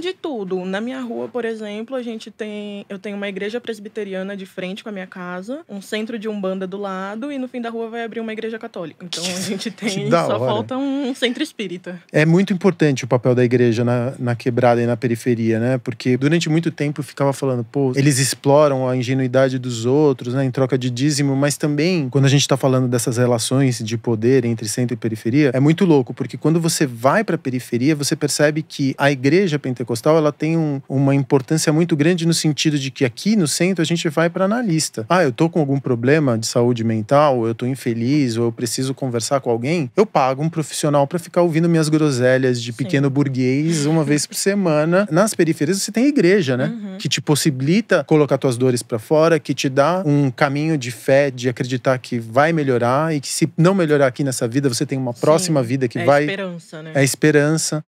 de tudo. Na minha rua, por exemplo, a gente tem. Eu tenho uma igreja presbiteriana de frente com a minha casa, um centro de umbanda do lado, e no fim da rua vai abrir uma igreja católica. Então a gente tem. só hora. falta um centro espírita. É muito importante o papel da igreja na, na quebrada e na periferia, né? Porque durante muito tempo eu ficava falando, pô, eles exploram a ingenuidade dos outros, né? Em troca de dízimo, mas também quando a gente tá falando dessas relações de poder entre centro e periferia, é muito louco, porque quando você vai pra periferia, você percebe que a igreja pentecostal Pentecostal ela tem um, uma importância muito grande no sentido de que aqui no centro a gente vai para analista. Ah, eu tô com algum problema de saúde mental, ou eu tô infeliz, ou eu preciso conversar com alguém. Eu pago um profissional para ficar ouvindo minhas groselhas de pequeno Sim. burguês uma vez por semana. Nas periferias você tem igreja, né? Uhum. Que te possibilita colocar tuas dores para fora, que te dá um caminho de fé, de acreditar que vai melhorar e que se não melhorar aqui nessa vida, você tem uma próxima Sim. vida que é vai. É esperança, né? É esperança.